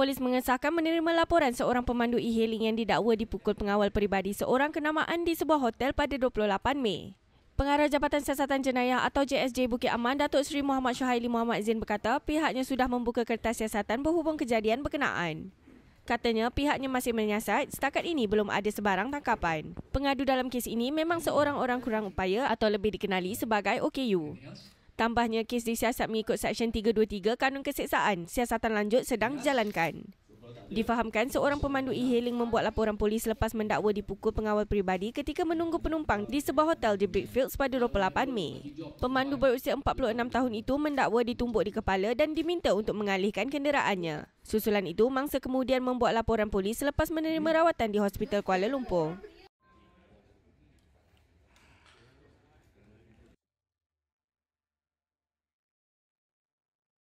polis mengesahkan menerima laporan seorang pemandu e-hailing yang didakwa dipukul pengawal peribadi seorang kenamaan di sebuah hotel pada 28 Mei. Pengarah Jabatan Siasatan Jenayah atau JSJ Bukit Aman, Datuk Seri Muhammad Syuhaili Muhammad Zin berkata pihaknya sudah membuka kertas siasatan berhubung kejadian berkenaan. Katanya pihaknya masih menyiasat, setakat ini belum ada sebarang tangkapan. Pengadu dalam kes ini memang seorang orang kurang upaya atau lebih dikenali sebagai OKU. Tambahnya kes disiasat mengikut Seksyen 323 Kanun Keseksaan siasatan lanjut sedang dijalankan. Difahamkan seorang pemandu e-hailing membuat laporan polis lepas mendakwa dipukul pengawal peribadi ketika menunggu penumpang di sebuah hotel di Brickfields pada 28 Mei. Pemandu berusia 46 tahun itu mendakwa ditumbuk di kepala dan diminta untuk mengalihkan kenderaannya. Susulan itu mangsa kemudian membuat laporan polis selepas menerima rawatan di Hospital Kuala Lumpur.